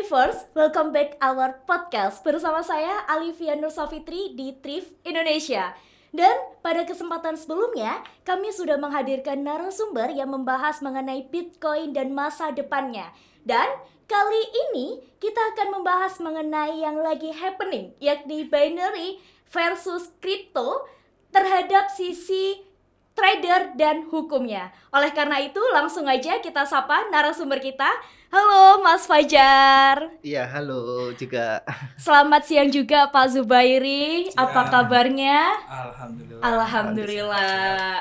Trivers, welcome back our podcast bersama saya Alivia Nur Safitri di Triv Indonesia. Dan pada kesempatan sebelumnya, kami sudah menghadirkan narasumber yang membahas mengenai Bitcoin dan masa depannya. Dan kali ini kita akan membahas mengenai yang lagi happening, yakni binary versus crypto terhadap sisi trader dan hukumnya. Oleh karena itu, langsung aja kita sapa narasumber kita Halo Mas Fajar. Iya, halo juga. Selamat siang juga Pak Zubairi. Ya. Apa kabarnya? Alhamdulillah. Alhamdulillah.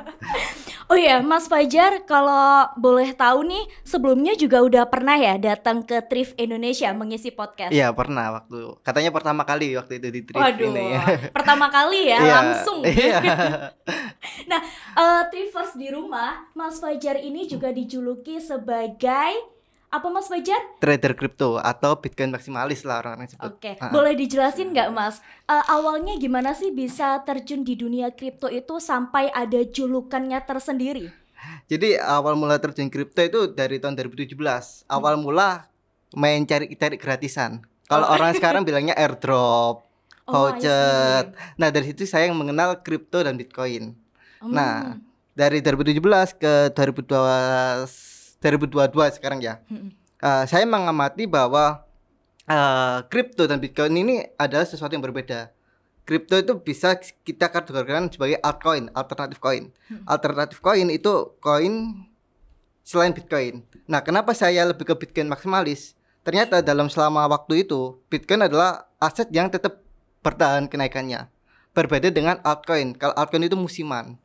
oh ya, Mas Fajar, kalau boleh tahu nih, sebelumnya juga udah pernah ya datang ke Trif Indonesia mengisi podcast? Iya, pernah waktu. Katanya pertama kali waktu itu di Trif Waduh, ini. pertama kali ya, iya, langsung. Iya. nah, uh, eh, Trifers di rumah, Mas Fajar ini juga dijuluki sebagai apa Mas Fajar? Trader kripto atau Bitcoin maksimalis lah orang-orang sebut. Oke, okay. uh -huh. Ah. boleh dijelasin nggak Mas? Uh, awalnya gimana sih bisa terjun di dunia kripto itu sampai ada julukannya tersendiri? Jadi awal mula terjun kripto itu dari tahun 2017. Awal mula main cari-cari gratisan. Kalau oh. orang sekarang bilangnya airdrop, oh, voucher. Oh, nah, dari situ saya yang mengenal kripto dan Bitcoin. Oh. Nah, hmm. dari 2017 ke 2020 2022 sekarang ya. Uh, saya mengamati bahwa eh, kripto uh, dan Bitcoin ini adalah sesuatu yang berbeda. Kripto itu bisa kita kategorikan sebagai altcoin, alternatif coin. Alternatif coin itu coin selain Bitcoin. Nah, kenapa saya lebih ke Bitcoin maksimalis? Ternyata dalam selama waktu itu, Bitcoin adalah aset yang tetap bertahan kenaikannya. Berbeda dengan altcoin. Kalau altcoin itu musiman.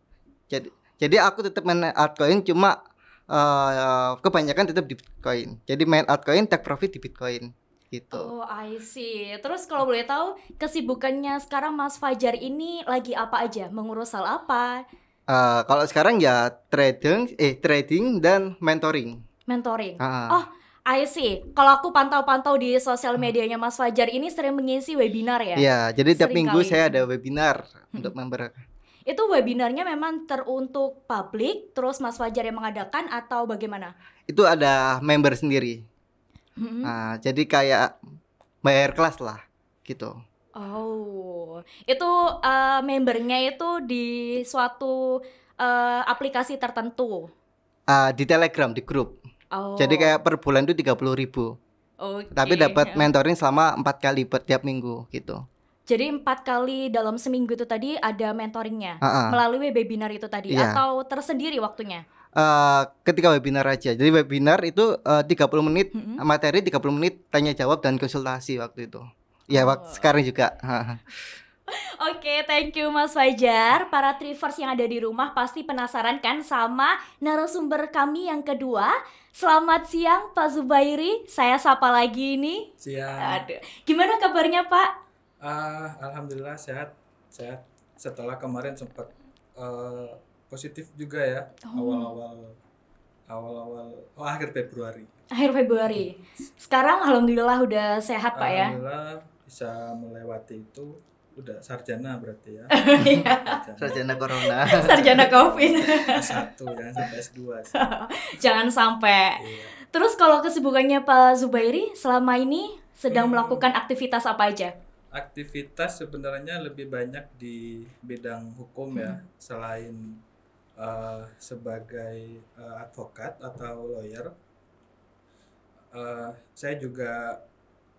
Jadi jadi aku tetap main altcoin cuma uh, kebanyakan tetap di Bitcoin. Jadi main altcoin take profit di Bitcoin gitu. Oh, I see. Terus kalau boleh tahu kesibukannya sekarang Mas Fajar ini lagi apa aja? Mengurus hal apa? Uh, kalau sekarang ya trading, eh trading dan mentoring. Mentoring. Uh. Oh, I see. Kalau aku pantau-pantau di sosial hmm. medianya Mas Fajar ini sering mengisi webinar ya? Iya, jadi tiap minggu kali. saya ada webinar hmm. untuk member itu webinarnya memang teruntuk publik, terus Mas Fajar yang mengadakan atau bagaimana? Itu ada member sendiri. Hmm. Nah, jadi kayak bayar kelas lah gitu. Oh, itu uh, membernya itu di suatu uh, aplikasi tertentu? Uh, di Telegram di grup. Oh. Jadi kayak per bulan itu tiga puluh ribu. Okay. Tapi dapat mentoring selama empat kali per tiap minggu gitu. Jadi empat kali dalam seminggu itu tadi ada mentoringnya uh-uh. melalui webinar itu tadi yeah. atau tersendiri waktunya? Uh, ketika webinar aja. Jadi webinar itu eh, uh, 30 menit mm-hmm. materi 30 menit tanya jawab dan konsultasi waktu itu. Ya, sekarang juga. Oke, okay, thank you Mas Fajar. Para Trivers yang ada di rumah pasti penasaran kan sama narasumber kami yang kedua. Selamat siang Pak Zubairi. Saya sapa lagi ini. Siang. Aduh. Gimana kabarnya, Pak? Uh, Alhamdulillah sehat, sehat. Setelah kemarin sempat uh, eh, positif juga ya oh. awal-awal oh. awal-awal oh, akhir Februari. Akhir Februari. Sekarang alhamdulillah udah sehat pak ya. Alhamdulillah bisa melewati itu udah sarjana berarti ya. Iya. sarjana. corona. sarjana covid. Satu jangan sampai S dua. jangan sampai. Yeah. Terus kalau kesibukannya Pak Zubairi selama ini sedang hmm. melakukan aktivitas apa aja? aktivitas sebenarnya lebih banyak di bidang hukum ya, hmm. ya selain uh, sebagai uh, advokat atau lawyer uh, saya juga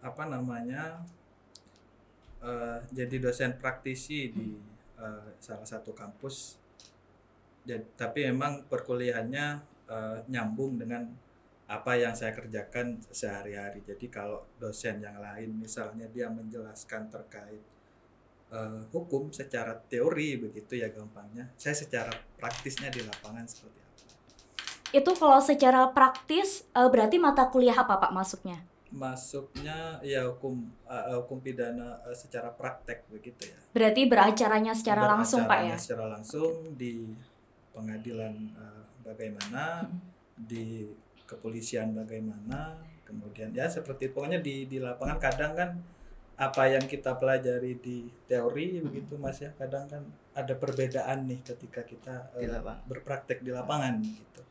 apa namanya uh, jadi dosen praktisi hmm. di uh, salah satu kampus jadi tapi memang perkuliahannya uh, nyambung dengan apa yang saya kerjakan sehari-hari. Jadi kalau dosen yang lain misalnya dia menjelaskan terkait uh, hukum secara teori begitu ya gampangnya, saya secara praktisnya di lapangan seperti apa. Itu kalau secara praktis uh, berarti mata kuliah apa Pak masuknya? Masuknya ya hukum uh, hukum pidana uh, secara praktek begitu ya. Berarti beracaranya secara beracaranya langsung Pak ya? Secara langsung di pengadilan uh, bagaimana hmm. di kepolisian bagaimana kemudian ya seperti pokoknya di di lapangan kadang kan apa yang kita pelajari di teori hmm. begitu mas ya kadang kan ada perbedaan nih ketika kita di uh, berpraktek di lapangan gitu.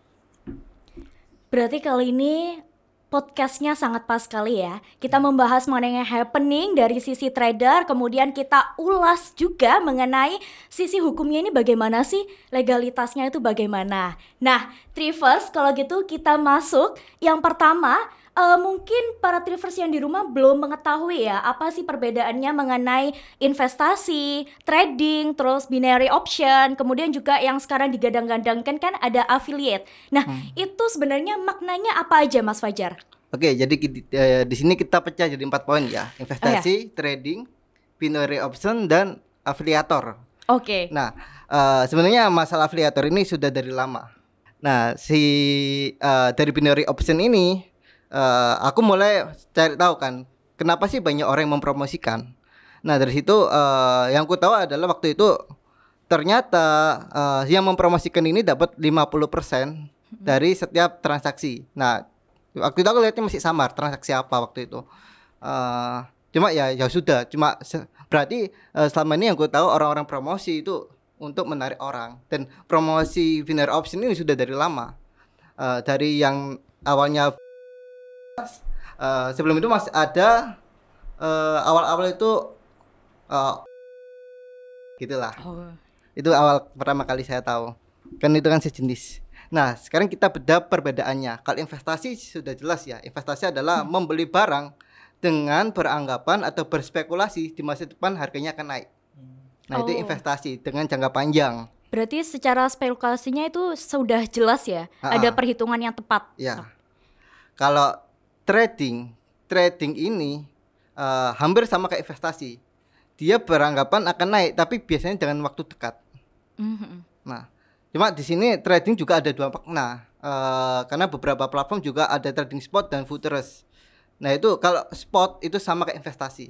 Berarti kali ini podcastnya sangat pas sekali ya. Kita iya. membahas mengenai happening dari sisi trader, kemudian kita ulas juga mengenai sisi hukumnya ini bagaimana sih, legalitasnya itu bagaimana. Nah, Trivers, kalau gitu kita masuk yang pertama uh, mungkin para trivers yang di rumah belum mengetahui ya apa sih perbedaannya mengenai investasi, trading, terus binary option, kemudian juga yang sekarang digadang-gadangkan kan ada affiliate. Nah, hmm. itu sebenarnya maknanya apa aja Mas Fajar? Oke, jadi uh, di sini kita pecah jadi empat poin ya, investasi, oh, iya. trading, binary option dan afiliator. Oke. Okay. Nah, uh, sebenarnya masalah afiliator ini sudah dari lama. Nah, si uh, dari binary option ini uh, aku mulai cari tahu kan kenapa sih banyak orang yang mempromosikan. Nah dari situ uh, yang ku tahu adalah waktu itu ternyata uh, yang mempromosikan ini dapat 50% dari setiap transaksi. Nah waktu itu aku lihatnya masih samar transaksi apa waktu itu. Uh, cuma ya ya sudah cuma berarti uh, selama ini yang ku tahu orang-orang promosi itu untuk menarik orang dan promosi binary option ini sudah dari lama uh, dari yang awalnya uh, sebelum itu masih ada eh, awal-awal uh, itu uh, gitulah. Oh. Itu awal pertama kali saya tahu. Kan itu kan sejenis. Nah, sekarang kita beda perbedaannya. Kalau investasi sudah jelas ya, investasi adalah hmm. membeli barang dengan beranggapan atau berspekulasi di masa depan harganya akan naik. Nah, oh. itu investasi dengan jangka panjang. Berarti secara spekulasinya itu sudah jelas ya, uh-uh. ada perhitungan yang tepat. Ya. Oh. Kalau trading trading ini uh, hampir sama kayak investasi dia beranggapan akan naik tapi biasanya dengan waktu dekat mm-hmm. nah cuma di sini trading juga ada dua makna uh, eh, karena beberapa platform juga ada trading spot dan futures nah itu kalau spot itu sama kayak investasi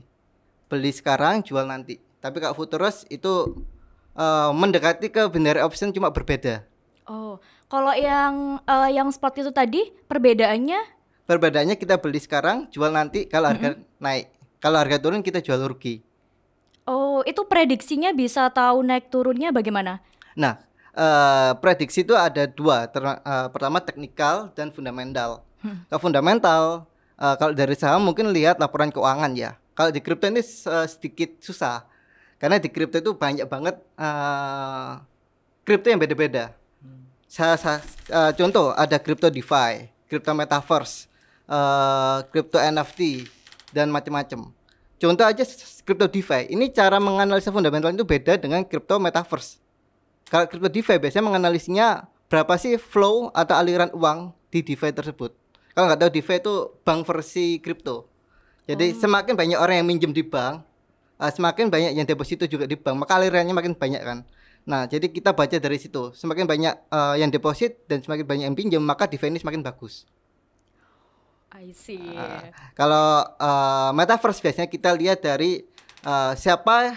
beli sekarang jual nanti tapi kalau futures itu uh, mendekati ke binary option cuma berbeda oh kalau yang uh, yang spot itu tadi perbedaannya perbedaannya kita beli sekarang jual nanti kalau harga mm-hmm. naik kalau harga turun kita jual rugi oh itu prediksinya bisa tahu naik turunnya bagaimana nah Uh, prediksi itu ada dua, ter, uh, eh, pertama teknikal dan fundamental. Hmm. Kalau fundamental, uh, kalau dari saham mungkin lihat laporan keuangan ya. Kalau di kripto ini uh, sedikit susah, karena di kripto itu banyak banget uh, kripto yang beda-beda. Hmm. Saya, saya, uh, contoh ada kripto DeFi, kripto metaverse uh, crypto NFT dan macam-macam. Contoh aja crypto DeFi. Ini cara menganalisa fundamental itu beda dengan crypto metaverse. Kalau crypto DeFi biasanya menganalisnya berapa sih flow atau aliran uang di DeFi tersebut. Kalau nggak tahu DeFi itu bank versi crypto. Jadi hmm. semakin banyak orang yang minjem di bank, eh, semakin banyak yang deposito juga di bank, maka alirannya makin banyak kan. Nah, jadi kita baca dari situ. Semakin banyak uh, yang deposit dan semakin banyak yang pinjam, maka DeFi ini semakin bagus. I see. Uh, kalau uh, metaverse biasanya kita lihat dari uh, siapa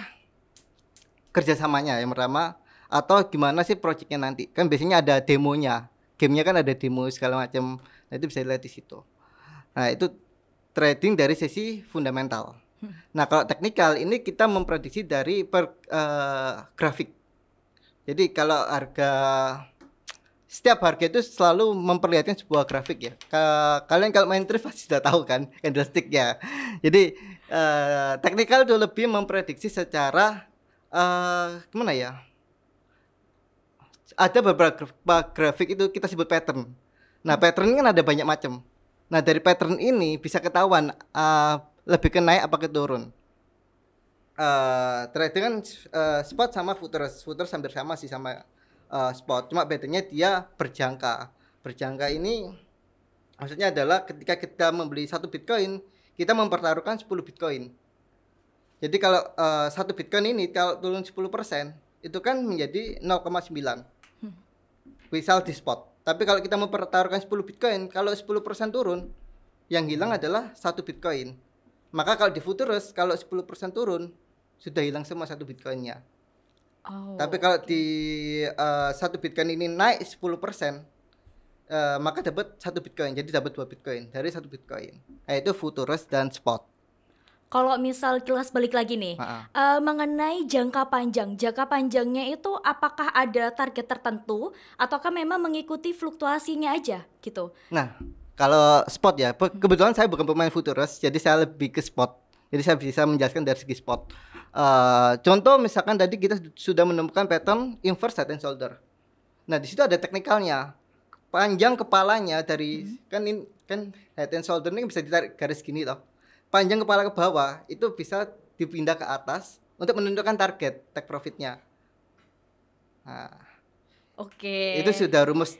kerjasamanya yang pertama atau gimana sih proyeknya nanti. Kan biasanya ada demonya, gamenya kan ada demo segala macam. Nah itu bisa dilihat di situ. Nah itu trading dari sisi fundamental. Hmm. Nah kalau teknikal ini kita memprediksi dari per uh, grafik. Jadi kalau harga setiap harga itu selalu memperlihatkan sebuah grafik ya. Kalian kalau main trade pasti sudah tahu kan candlestick ya. Jadi uh, teknikal itu lebih memprediksi secara uh, gimana ya? Ada beberapa grafik itu kita sebut pattern. Nah pattern kan ada banyak macam. Nah dari pattern ini bisa ketahuan uh, lebih ke naik apa ke turun. Uh, trading kan uh, spot sama futures, futures hampir sama sih sama uh, spot. Cuma bedanya dia berjangka. Berjangka ini maksudnya adalah ketika kita membeli satu Bitcoin, kita mempertaruhkan 10 Bitcoin. Jadi kalau uh, satu Bitcoin ini kalau turun 10%, itu kan menjadi 0,9. Misal di spot. Tapi kalau kita mempertaruhkan 10 Bitcoin, kalau 10% turun, yang hilang hmm. adalah satu Bitcoin. Maka kalau di futures, kalau 10% turun, sudah hilang semua satu Bitcoinnya. Oh, Tapi kalau okay. di uh, satu Bitcoin ini naik 10%, uh, eh, maka dapat satu Bitcoin. Jadi dapat dua Bitcoin dari satu Bitcoin. Yaitu futures dan spot. Kalau misal kelas balik lagi nih, uh, mengenai jangka panjang, jangka panjangnya itu apakah ada target tertentu ataukah memang mengikuti fluktuasinya aja gitu? Nah, kalau spot ya, hmm. kebetulan saya bukan pemain futures, jadi saya lebih ke spot. Jadi saya bisa menjelaskan dari segi spot Uh, contoh misalkan tadi kita sudah menemukan pattern inverse head and shoulder. Nah, di situ ada teknikalnya. Panjang kepalanya dari hmm. kan in, kan head and shoulder ini bisa ditarik garis gini toh. Panjang kepala ke bawah itu bisa dipindah ke atas untuk menentukan target take profitnya. Nah, Oke. Okay. Itu sudah rumus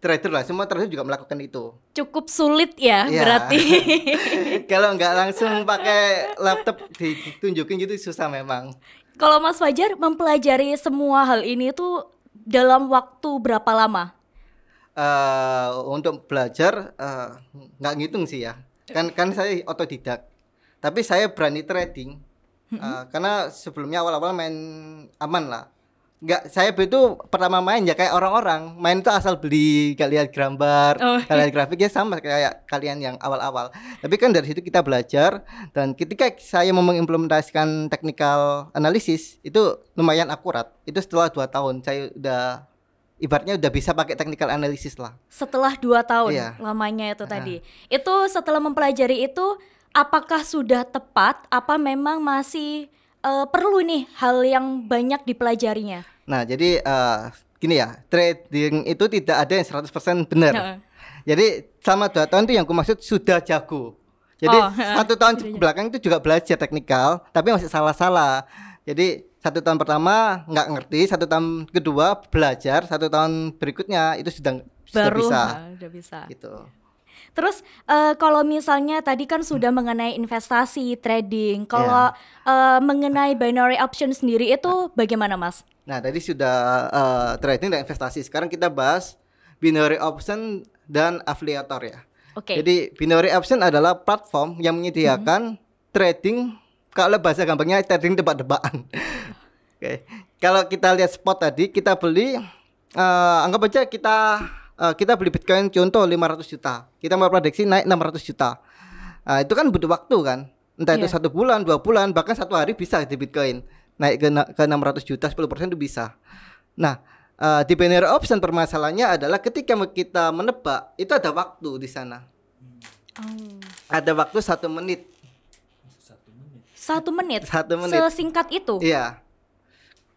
trader lah. Semua trader juga melakukan itu. Cukup sulit ya, ya. berarti. Kalau nggak langsung pakai laptop ditunjukin gitu susah memang. Kalau Mas Fajar mempelajari semua hal ini itu dalam waktu berapa lama? Uh, untuk belajar eh, nggak uh, ngitung sih ya kan kan saya otodidak tapi saya berani trading uh, karena sebelumnya awal-awal main aman lah nggak saya itu pertama main ya kayak orang-orang main itu asal beli kalian lihat gambar oh. kalian grafik ya sama kayak kalian yang awal-awal tapi kan dari situ kita belajar dan ketika saya mau mengimplementasikan technical analysis itu lumayan akurat itu setelah dua tahun saya udah ibaratnya udah bisa pakai technical analysis lah setelah dua tahun iya. lamanya itu uh. tadi itu setelah mempelajari itu apakah sudah tepat apa memang masih uh, perlu nih hal yang banyak dipelajarinya Nah, jadi uh, gini ya, trading itu tidak ada yang 100% benar. Jadi sama dua tahun itu yang aku maksud sudah jago. Jadi oh, satu tahun iya, iya. ke belakang itu juga belajar teknikal, tapi masih salah-salah. Jadi satu tahun pertama nggak ngerti, satu tahun kedua belajar, satu tahun berikutnya itu sudah Baru, sudah bisa. sudah sudah bisa. Gitu. Terus uh, kalau misalnya tadi kan sudah hmm. mengenai investasi, trading. Iya. Kalau yeah. uh, mengenai binary option sendiri itu bagaimana, Mas? Nah, tadi sudah uh, trading dan investasi. Sekarang kita bahas binary option dan afiliator ya. Oke. Okay. Jadi binary option adalah platform yang menyediakan hmm. trading kalau bahasa gampangnya trading debat debakan Oke. Okay. Kalau kita lihat spot tadi, kita beli uh, anggap aja kita Eh, kita beli Bitcoin contoh 500 juta, kita mau prediksi naik 600 juta. Uh, itu kan butuh waktu kan, entah yeah. itu iya. satu bulan, dua bulan, bahkan satu hari bisa di Bitcoin naik ke ke 600 juta 10% itu bisa. Nah, uh, di binary option permasalahannya adalah ketika kita menebak itu ada waktu di sana. Oh. Ada waktu satu menit. Satu menit. Satu menit. Satu menit. Sesingkat itu. Iya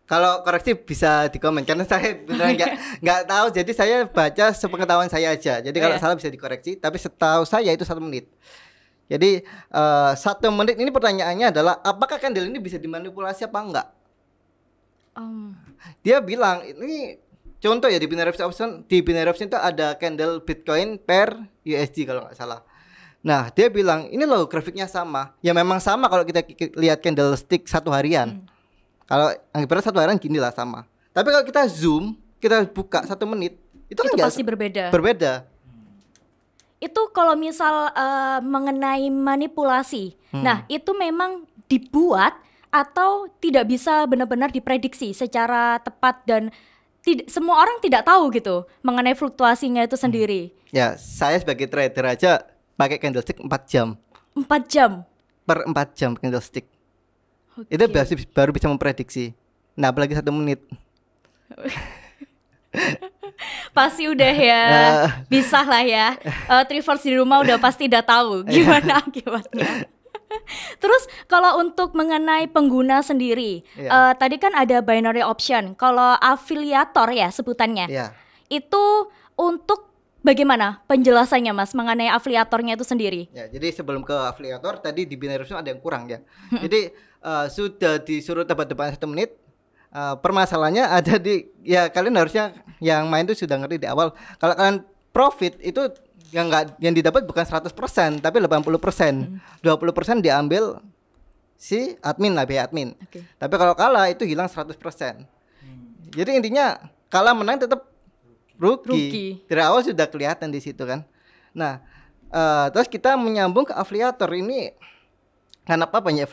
kalau koreksi bisa dikomen karena saya benar nggak nggak tahu jadi saya baca sepengetahuan saya aja jadi kalau yeah. salah bisa dikoreksi tapi setahu saya itu satu menit jadi uh, satu menit ini pertanyaannya adalah apakah candle ini bisa dimanipulasi apa enggak um. dia bilang ini contoh ya di binary option di binary option itu ada candle bitcoin per USD kalau nggak salah Nah, dia bilang ini loh grafiknya sama. Ya memang sama kalau kita lihat candlestick satu harian. Hmm kalau anggapannya satu orang gini lah sama. Tapi kalau kita zoom, kita buka satu menit, itu, kan itu kan pasti berbeda. Berbeda. Itu kalau misal uh, mengenai manipulasi, hmm. nah itu memang dibuat atau tidak bisa benar-benar diprediksi secara tepat dan tidak semua orang tidak tahu gitu mengenai fluktuasinya itu hmm. sendiri. Ya, saya sebagai trader aja pakai candlestick 4 jam. 4 jam. Per 4 jam candlestick. Okay. Itu baru, baru bisa memprediksi. Nah, apalagi satu menit. pasti udah ya bisa lah ya uh, eh, Trivers di rumah udah pasti udah tahu gimana akibatnya Terus kalau untuk mengenai pengguna sendiri, yeah. Iya. uh, tadi kan ada binary option. Kalau afiliator ya sebutannya, yeah. itu untuk bagaimana penjelasannya mas mengenai afiliatornya itu sendiri? Ya, jadi sebelum ke afiliator tadi di binary option ada yang kurang ya. jadi uh, sudah disuruh tebak depan satu menit uh, permasalahannya ada di ya kalian harusnya yang main itu sudah ngerti di awal kalau kalian profit itu yang enggak yang didapat bukan 100% tapi 80%. Hmm. 20% diambil si admin lah biaya admin. Okay. Tapi kalau kalah itu hilang 100%. Hmm. Jadi intinya kalah menang tetap rugi. rugi. Dari awal sudah kelihatan di situ kan. Nah, uh, terus kita menyambung ke afiliator ini kenapa banyak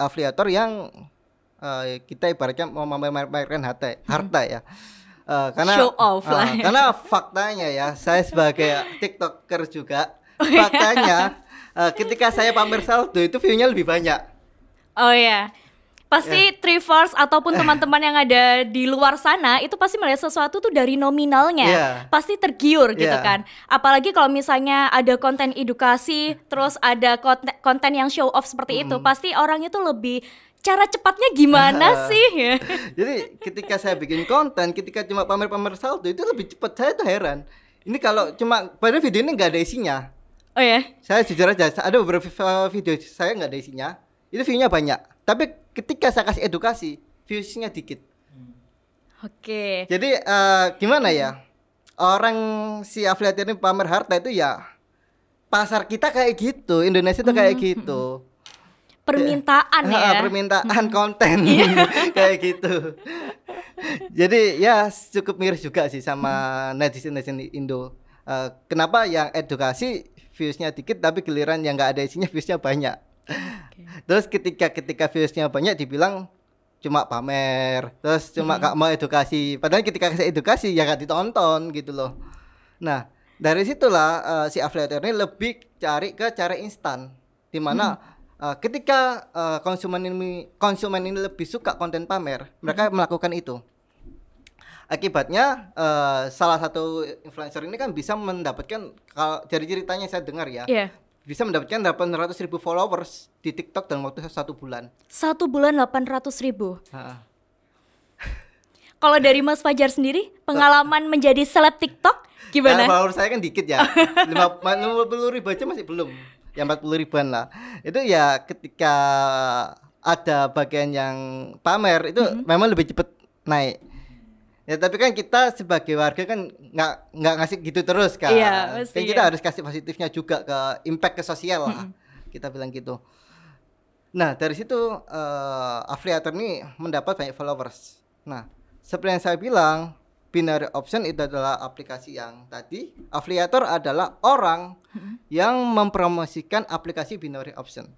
afiliator yang uh, kita ibaratnya mau memamerkan harta, harta ya. Uh, karena Show off uh, lah. Ya. karena faktanya ya, saya sebagai TikToker juga, oh, iya. faktanya uh, ketika saya pamer saldo itu view-nya lebih banyak. Oh ya. Pasti yeah. force ataupun teman-teman yang ada di luar sana itu pasti melihat sesuatu tuh dari nominalnya. Yeah. Pasti tergiur yeah. gitu iya. kan. Apalagi kalau misalnya ada konten edukasi, terus ada konten, konten yang show off seperti mm. itu, hmm. pasti orang itu lebih cara cepatnya gimana sih? Jadi ketika saya bikin konten, ketika cuma pamer-pamer saldo itu lebih cepat. Saya tuh heran. Ini kalau cuma pada video ini nggak ada isinya. Oh ya? Saya jujur aja, ada beberapa video saya nggak ada isinya. Itu view-nya banyak tapi ketika saya kasih edukasi viewsnya dikit oke okay. jadi uh, gimana ya orang si affiliate ini pamer harta itu ya pasar kita kayak gitu Indonesia itu kayak hmm. gitu permintaan ya, ya. permintaan hmm. konten iya. kayak gitu jadi ya cukup miris juga sih sama netizen netizen Indo uh, kenapa yang edukasi viewsnya dikit tapi giliran yang nggak ada isinya viewsnya banyak terus ketika ketika viewsnya banyak dibilang cuma pamer terus cuma hmm. gak mau edukasi padahal ketika saya edukasi ya gak ditonton gitu loh nah dari situlah uh, si afiliator ini lebih cari ke cara instan dimana hmm. uh, eh, ketika uh, konsumen ini konsumen ini lebih suka konten pamer mereka melakukan itu akibatnya uh, salah satu influencer ini kan bisa mendapatkan kalau dari ceritanya saya dengar ya yeah bisa mendapatkan 800 ribu followers di TikTok dalam waktu satu bulan. Satu bulan 800 ribu. Kalau dari Mas Fajar sendiri, pengalaman menjadi seleb TikTok gimana? Nah, followers saya kan dikit ya, 50 ribu aja masih belum, ya 40 ribuan lah. Itu ya ketika ada bagian yang pamer itu mm -hmm. memang lebih cepat naik Ya tapi kan kita sebagai warga kan nggak nggak ngasih gitu terus kan. Iya, kan kita ya. harus kasih positifnya juga ke impact ke sosial lah. Kita bilang gitu. Nah dari situ uh, eh, afiliator ini mendapat banyak followers. Nah seperti yang saya bilang binary option itu adalah aplikasi yang tadi afiliator adalah orang yang mempromosikan aplikasi binary option.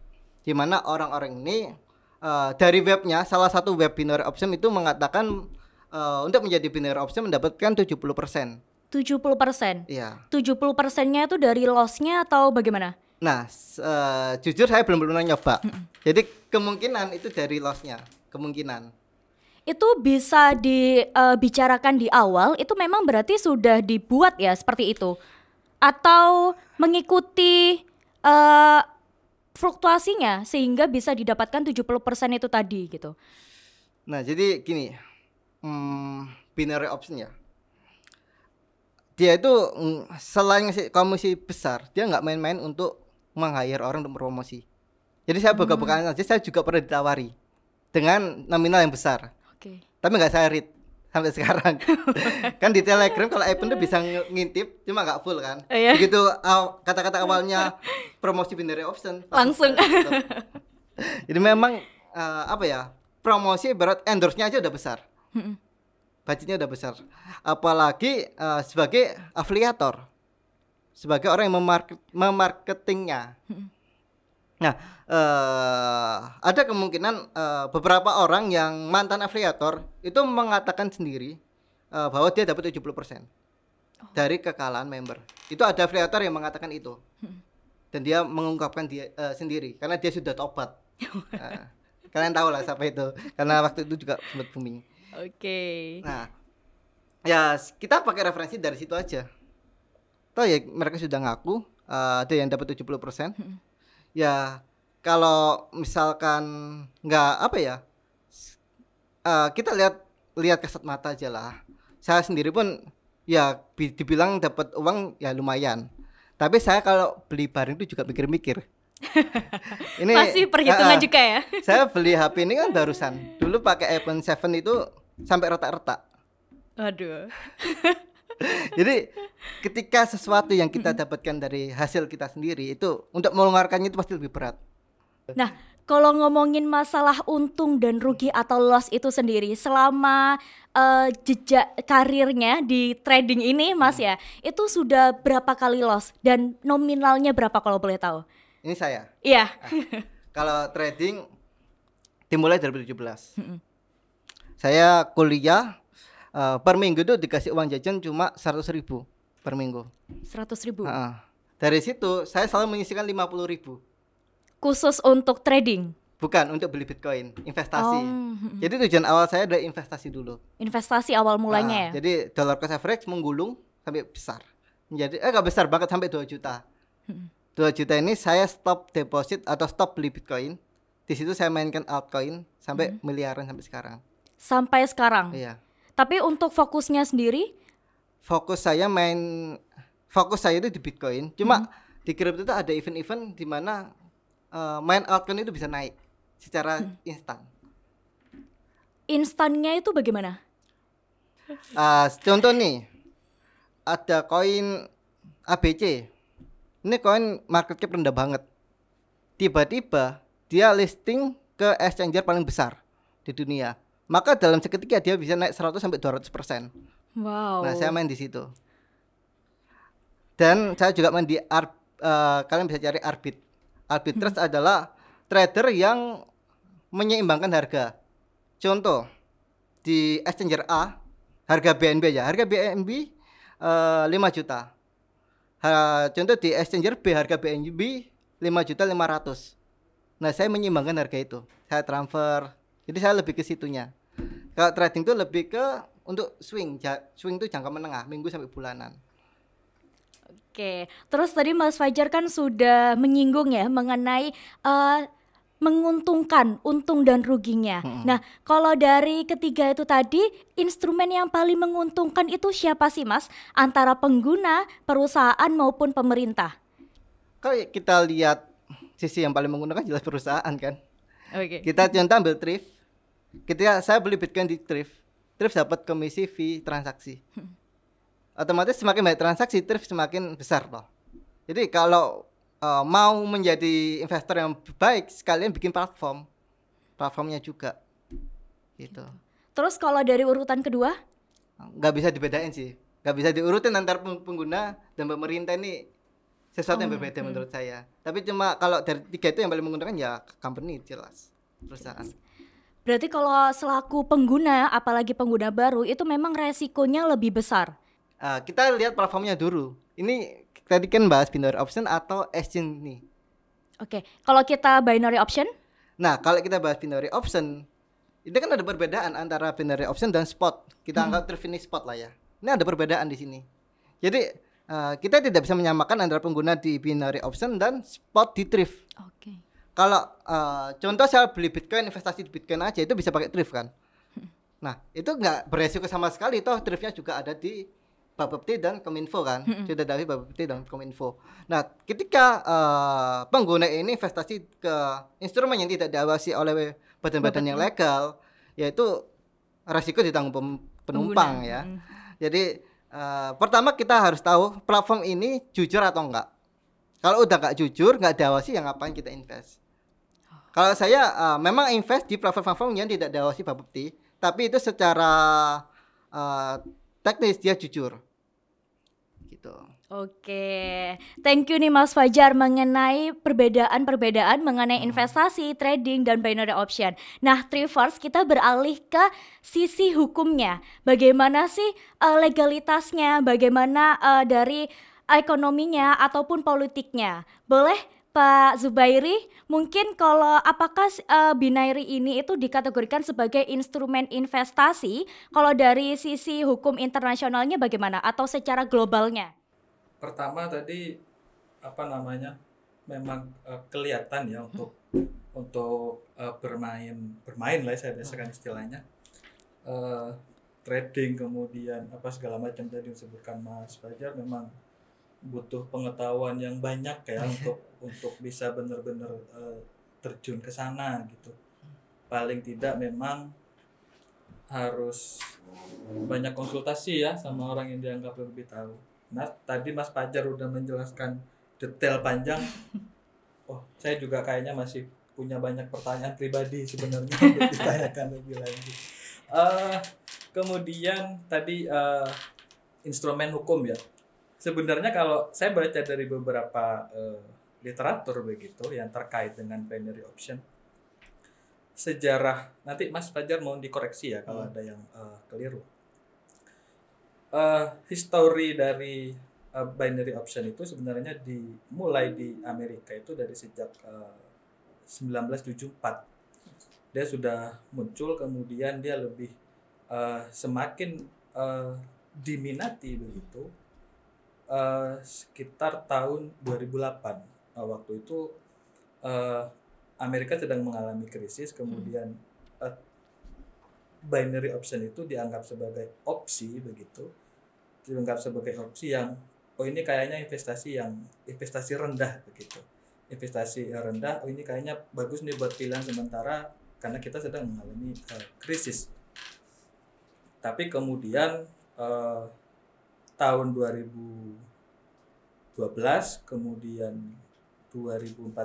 Di mana orang-orang ini uh, dari webnya salah satu web binary option itu mengatakan uh, untuk menjadi binary option mendapatkan 70%. 70%? Iya. 70 persennya itu dari lossnya atau bagaimana? Nah, uh, jujur saya belum pernah nyoba. Jadi kemungkinan itu dari lossnya, kemungkinan itu bisa dibicarakan eh, di awal itu memang berarti sudah dibuat ya seperti itu atau mengikuti uh, fluktuasinya sehingga bisa didapatkan 70% itu tadi gitu. Nah, jadi gini, hmm, binary option ya dia itu mm, selain ngasih komisi besar dia nggak main-main untuk meng-hire orang untuk promosi jadi saya hmm. buka-bukaan aja saya juga pernah ditawari dengan nominal yang besar okay. tapi nggak saya read sampai sekarang kan di telegram kalau Apple tuh bisa ngintip cuma nggak full kan oh, yeah. begitu kata kata-kata awalnya promosi binary option langsung jadi memang uh, apa ya promosi berat endorse-nya aja udah besar bajinya budgetnya udah besar apalagi uh, sebagai afiliator sebagai orang yang memarket, memarketingnya nah uh, ada kemungkinan uh, beberapa orang yang mantan afiliator itu mengatakan sendiri uh, bahwa dia dapat 70% persen oh. dari kekalahan member itu ada afiliator yang mengatakan itu dan dia mengungkapkan dia uh, sendiri karena dia sudah tobat uh, kalian tahu lah siapa itu karena waktu itu juga sempat booming Oke. Nah, ya kita pakai referensi dari situ aja. Toh ya mereka sudah ngaku uh, ada yang dapat 70%. persen. Hmm. Ya kalau misalkan nggak apa ya? Uh, kita lihat lihat kasat mata aja lah. Saya sendiri pun ya dibilang dapat uang ya lumayan. Tapi saya kalau beli barang itu juga mikir-mikir. ini masih perhitungan uh, juga ya. saya beli HP ini kan barusan. Dulu pakai iPhone 7 itu sampai retak-retak. Aduh. Jadi ketika sesuatu yang kita dapatkan dari hasil kita sendiri itu untuk mengeluarkannya itu pasti lebih berat. Nah, kalau ngomongin masalah untung dan rugi atau loss itu sendiri selama uh, jejak karirnya di trading ini, Mas ya, itu sudah berapa kali loss dan nominalnya berapa kalau boleh tahu? Ini saya. Iya. Nah, kalau trading dimulai 2017. Hmm. -mm saya kuliah uh, per minggu tuh dikasih uang jajan cuma seratus ribu per minggu seratus ribu uh, dari situ saya selalu menyisihkan lima puluh ribu khusus untuk trading bukan untuk beli bitcoin investasi oh. Mm-hmm. jadi tujuan awal saya adalah investasi dulu investasi awal mulanya uh, ya jadi dollar cost average menggulung sampai besar menjadi eh besar banget sampai dua juta mm-hmm. Dua juta ini saya stop deposit atau stop beli bitcoin di situ saya mainkan altcoin sampai hmm. miliaran sampai sekarang sampai sekarang. Iya. Tapi untuk fokusnya sendiri? Fokus saya main fokus saya itu di Bitcoin. Cuma hmm. di crypto itu ada event-event di mana uh, main altcoin itu bisa naik secara hmm. instan. Instannya itu bagaimana? Uh, contoh nih ada koin ABC. Ini koin market cap rendah banget. Tiba-tiba dia listing ke exchanger paling besar di dunia maka dalam seketika dia bisa naik 100 sampai 200 persen. Wow. Nah saya main di situ. Dan saya juga main di ar uh, kalian bisa cari arbit. Arbitrage hmm. adalah trader yang menyeimbangkan harga. Contoh di exchanger A harga BNB ya harga BNB uh, 5 juta. Ha, contoh di exchanger B harga BNB 5 juta 500. Nah saya menyeimbangkan harga itu. Saya transfer. Jadi saya lebih ke situnya. Kalau trading itu lebih ke untuk swing, swing itu jangka menengah, minggu sampai bulanan. Oke, terus tadi Mas Fajar kan sudah menyinggung ya mengenai uh, menguntungkan, untung dan ruginya. Hmm. Nah, kalau dari ketiga itu tadi, instrumen yang paling menguntungkan itu siapa sih, Mas? Antara pengguna, perusahaan maupun pemerintah? Kalau kita lihat sisi yang paling menguntungkan jelas perusahaan kan. Oke. Okay. Kita contoh ambil thrift, ketika saya beli Bitcoin di Thrift, Thrift dapat komisi fee transaksi. Hmm. Otomatis semakin banyak transaksi, Thrift semakin besar loh. Jadi kalau uh, mau menjadi investor yang baik, sekalian bikin platform, platformnya juga. Gitu. gitu. Terus kalau dari urutan kedua? Gak bisa dibedain sih, Gak bisa diurutin antar pengguna dan pemerintah ini sesuatu oh, yang berbeda hmm. menurut saya. Tapi cuma kalau dari tiga itu yang paling menggunakan ya company jelas perusahaan. Jelas. Berarti kalau selaku pengguna, apalagi pengguna baru, itu memang resikonya lebih besar. Uh, kita lihat platformnya dulu. Ini tadi kan bahas binary option atau exchange nih. Oke, okay. kalau kita binary option? Nah, kalau kita bahas binary option, itu kan ada perbedaan antara binary option dan spot. Kita hmm. anggap terfinish spot lah ya. Ini ada perbedaan di sini. Jadi uh, kita tidak bisa menyamakan antara pengguna di binary option dan spot di thrift. Oke. Okay kalau uh, contoh saya beli Bitcoin investasi di Bitcoin aja itu bisa pakai thrift kan nah itu nggak beresiko sama sekali toh thriftnya juga ada di Bapepti dan Kominfo kan sudah dari Bapepti dan Kominfo nah ketika uh, pengguna ini investasi ke instrumen yang tidak diawasi oleh badan-badan yang legal yaitu resiko ditanggung penumpang Pengguna. ya mm. jadi uh, pertama kita harus tahu platform ini jujur atau enggak kalau udah gak jujur, nggak diawasi, yang ngapain kita invest? Kalau saya uh, memang invest di platform-platform yang tidak diawasi Bukti tapi itu secara uh, teknis dia jujur. Gitu. Oke, thank you nih Mas Fajar mengenai perbedaan-perbedaan mengenai hmm. investasi, trading, dan binary option. Nah, Triforce kita beralih ke sisi hukumnya. Bagaimana sih uh, legalitasnya? Bagaimana uh, dari ekonominya ataupun politiknya. Boleh Pak Zubairi, mungkin kalau apakah uh, eh, binary ini itu dikategorikan sebagai instrumen investasi kalau dari sisi hukum internasionalnya bagaimana atau secara globalnya? Pertama tadi apa namanya? memang uh, kelihatan ya untuk untuk uh, bermain bermain lah ya saya biasakan hmm. istilahnya. Uh, trading kemudian apa segala macam tadi disebutkan Mas Fajar memang butuh pengetahuan yang banyak ya untuk untuk bisa benar-benar uh, terjun ke sana gitu paling tidak memang harus banyak konsultasi ya sama orang yang dianggap lebih tahu nah tadi Mas Pajar udah menjelaskan detail panjang oh saya juga kayaknya masih punya banyak pertanyaan pribadi sebenarnya untuk ditanyakan lebih lanjut. Uh, kemudian tadi uh, instrumen hukum ya sebenarnya kalau saya baca dari beberapa uh, literatur begitu yang terkait dengan binary option sejarah nanti Mas Fajar mau dikoreksi ya kalau hmm. ada yang uh, keliru. Uh, history dari uh, binary option itu sebenarnya dimulai di Amerika itu dari sejak uh, 1974 dia sudah muncul kemudian dia lebih uh, semakin uh, diminati begitu Eh, sekitar tahun 2008 uh, nah, waktu itu uh, Amerika sedang mengalami krisis kemudian hmm. uh, binary option itu dianggap sebagai opsi begitu dianggap sebagai opsi yang oh ini kayaknya investasi yang investasi rendah begitu investasi rendah oh ini kayaknya bagus nih buat pilihan sementara karena kita sedang mengalami uh, krisis tapi kemudian uh, tahun 2012 kemudian 2014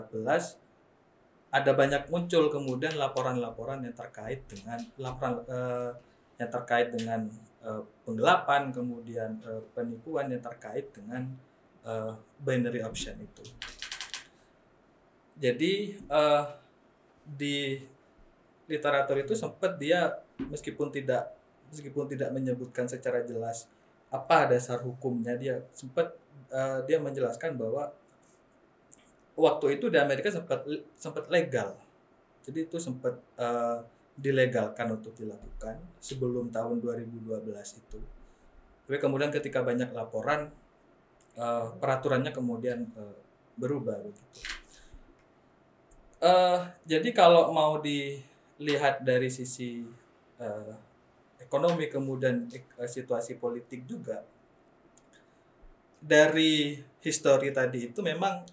ada banyak muncul kemudian laporan-laporan yang terkait dengan laporan eh, yang terkait dengan eh, penggelapan kemudian eh, penipuan yang terkait dengan eh, binary option itu. Jadi eh, di literatur itu sempat dia meskipun tidak meskipun tidak menyebutkan secara jelas apa dasar hukumnya dia sempat uh, eh, dia menjelaskan bahwa waktu itu di Amerika sempat sempat legal jadi itu sempat uh, eh, dilegalkan untuk dilakukan sebelum tahun 2012 itu tapi kemudian ketika banyak laporan uh, peraturannya kemudian uh, berubah begitu uh, jadi kalau mau dilihat dari sisi uh, ekonomi kemudian eh, situasi politik juga dari histori tadi itu memang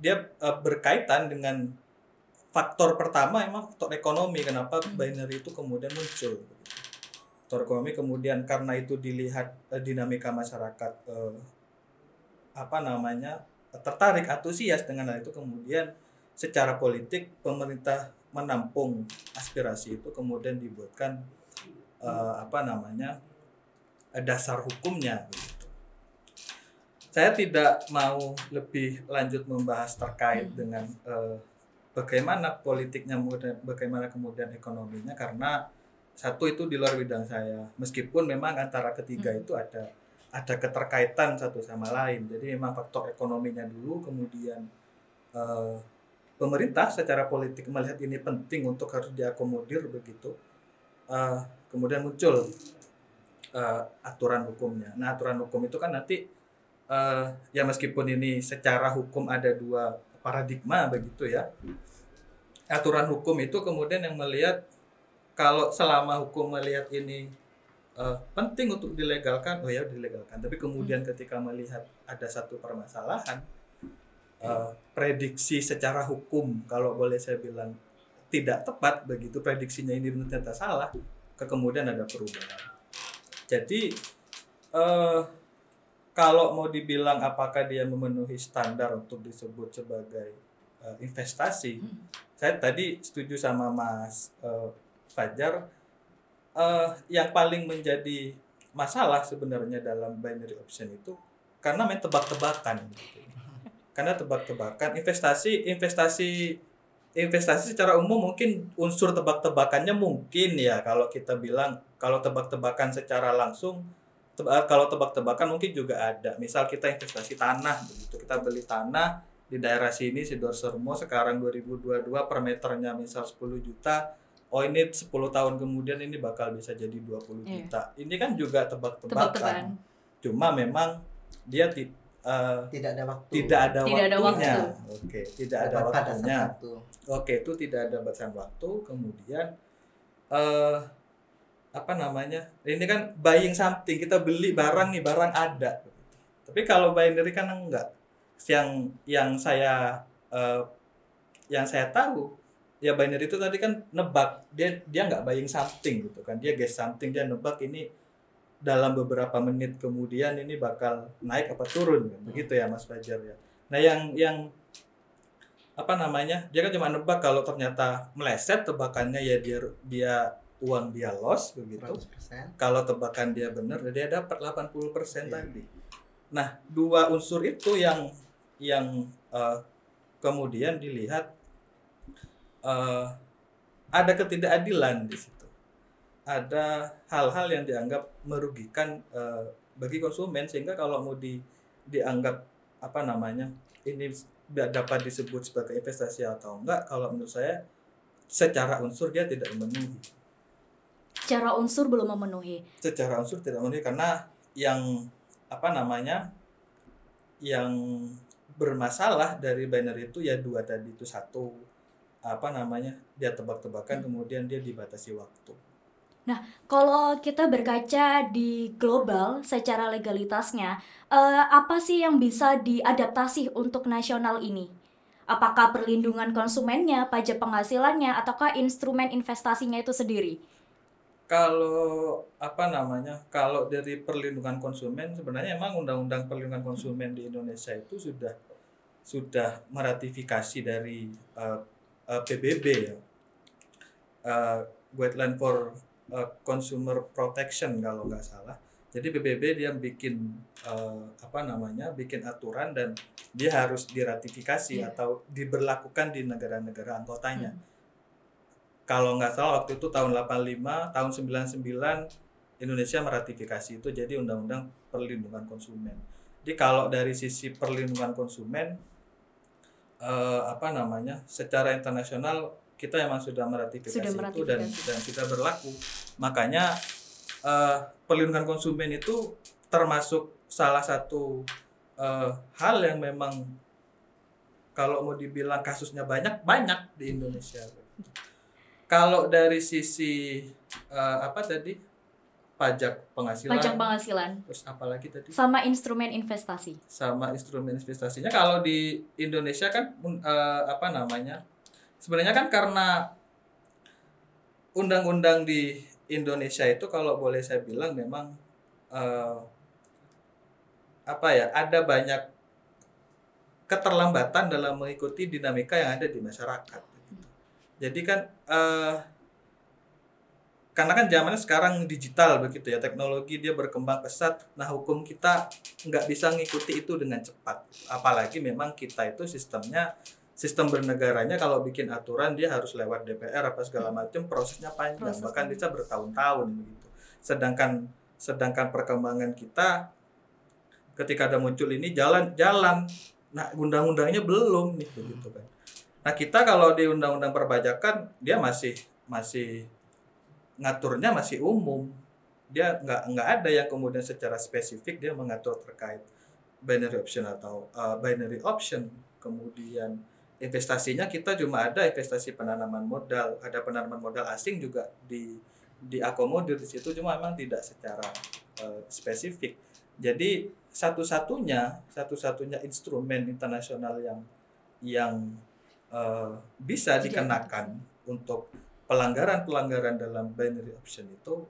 dia eh, berkaitan dengan faktor pertama emang faktor ekonomi kenapa hmm. binary itu kemudian muncul faktor ekonomi kemudian karena itu dilihat eh, dinamika masyarakat apa namanya tertarik antusias dengan hal itu kemudian secara politik pemerintah menampung aspirasi itu kemudian dibuatkan uh, apa namanya eh, dasar hukumnya. Gitu. Saya tidak mau lebih lanjut membahas terkait hmm. dengan uh, bagaimana politiknya, bagaimana kemudian ekonominya karena satu itu di luar bidang saya. Meskipun memang antara ketiga hmm. itu ada ada keterkaitan satu sama lain. Jadi memang faktor ekonominya dulu, kemudian uh, pemerintah secara politik melihat ini penting untuk harus diakomodir begitu. Uh, kemudian muncul uh, aturan hukumnya. Nah, aturan hukum itu kan nanti uh, ya meskipun ini secara hukum ada dua paradigma begitu ya. Aturan hukum itu kemudian yang melihat kalau selama hukum melihat ini uh, penting untuk dilegalkan, oh ya dilegalkan. Tapi kemudian hmm. ketika melihat ada satu permasalahan uh, prediksi secara hukum kalau boleh saya bilang tidak tepat begitu prediksinya ini ternyata salah kemudian ada perubahan. Jadi eh, kalau mau dibilang apakah dia memenuhi standar untuk disebut sebagai eh, investasi, hmm. saya tadi setuju sama Mas eh, Fajar eh, yang paling menjadi masalah sebenarnya dalam binary option itu karena main tebak-tebakan. Gitu. Karena tebak-tebakan investasi investasi investasi secara umum mungkin unsur tebak-tebakannya mungkin ya kalau kita bilang kalau tebak-tebakan secara langsung teba, eh, kalau tebak-tebakan mungkin juga ada. Misal kita investasi tanah begitu kita beli tanah di daerah sini si Dorsermo sekarang 2022 per meternya misal 10 juta oh ini 10 tahun kemudian ini bakal bisa jadi 20 iya. juta. Yeah. Ini kan juga tebak-tebakan. Tebak, Cuma memang dia Eh, tidak ada waktu tidak ada tidak waktunya. ada oke tidak ada Dapat waktunya waktu. oke itu tidak ada batasan waktu kemudian uh, apa namanya ini kan buying something kita beli barang nih barang ada tapi kalau buying binary kan enggak yang yang saya uh, yang saya tahu ya binary itu tadi kan nebak dia dia nggak buying something gitu kan dia guess something dia nebak ini dalam beberapa menit kemudian ini bakal naik apa turun kan? begitu ya Mas Fajar ya. Nah yang yang apa namanya dia kan cuma nebak kalau ternyata meleset tebakannya ya dia dia uang dia loss begitu. 100%. Kalau tebakan dia benar dia dapat 80% yeah. Iya. tadi. Nah dua unsur itu yang yang uh, kemudian dilihat uh, ada ketidakadilan di situ ada hal-hal yang dianggap merugikan uh, bagi konsumen sehingga kalau mau di dianggap apa namanya ini dapat disebut sebagai investasi atau enggak kalau menurut saya secara unsur dia tidak memenuhi secara unsur belum memenuhi secara unsur tidak memenuhi karena yang apa namanya yang bermasalah dari banner itu ya dua tadi itu satu apa namanya dia tebak-tebakan hmm. kemudian dia dibatasi waktu Nah, kalau kita berkaca di global secara legalitasnya, eh, apa sih yang bisa diadaptasi untuk nasional ini? Apakah perlindungan konsumennya, pajak penghasilannya, ataukah instrumen investasinya itu sendiri? Kalau apa namanya, kalau dari perlindungan konsumen, sebenarnya emang undang-undang perlindungan konsumen di Indonesia itu sudah sudah meratifikasi dari uh, eh, uh, eh, PBB ya, uh, Guideline for Eh, consumer protection kalau nggak salah. Jadi PBB dia bikin uh, apa namanya, bikin aturan dan dia harus diratifikasi yeah. atau diberlakukan di negara-negara anggotanya. Hmm. Kalau nggak salah waktu itu tahun 85, tahun 99 Indonesia meratifikasi itu jadi undang-undang perlindungan konsumen. Jadi kalau dari sisi perlindungan konsumen uh, apa namanya, secara internasional kita memang sudah meratifikasi, sudah itu dan dan kita berlaku. Makanya uh, perlindungan konsumen itu termasuk salah satu uh, hal yang memang kalau mau dibilang kasusnya banyak banyak di Indonesia. Kalau dari sisi uh, apa tadi pajak penghasilan. Pajak penghasilan. Terus apalagi tadi? Sama instrumen investasi. Sama instrumen investasinya. Kalau di Indonesia kan uh, apa namanya? sebenarnya kan karena undang-undang di Indonesia itu kalau boleh saya bilang memang uh, apa ya ada banyak keterlambatan dalam mengikuti dinamika yang ada di masyarakat. Jadi kan uh, karena kan zamannya sekarang digital begitu ya teknologi dia berkembang pesat nah hukum kita nggak bisa mengikuti itu dengan cepat apalagi memang kita itu sistemnya sistem bernegaranya kalau bikin aturan dia harus lewat DPR apa segala macam prosesnya panjang Proses. bahkan bisa bertahun-tahun begitu. Sedangkan sedangkan perkembangan kita ketika ada muncul ini jalan-jalan nah undang-undangnya belum nih hmm. begitu kan. Nah, kita kalau di undang-undang perpajakan dia masih masih ngaturnya masih umum. Dia nggak nggak ada yang kemudian secara spesifik dia mengatur terkait binary option atau uh, binary option kemudian investasinya kita cuma ada investasi penanaman modal, ada penanaman modal asing juga di diakomodir di situ cuma memang tidak secara uh, spesifik. Jadi satu-satunya satu-satunya instrumen internasional yang yang uh, bisa dikenakan untuk pelanggaran-pelanggaran dalam binary option itu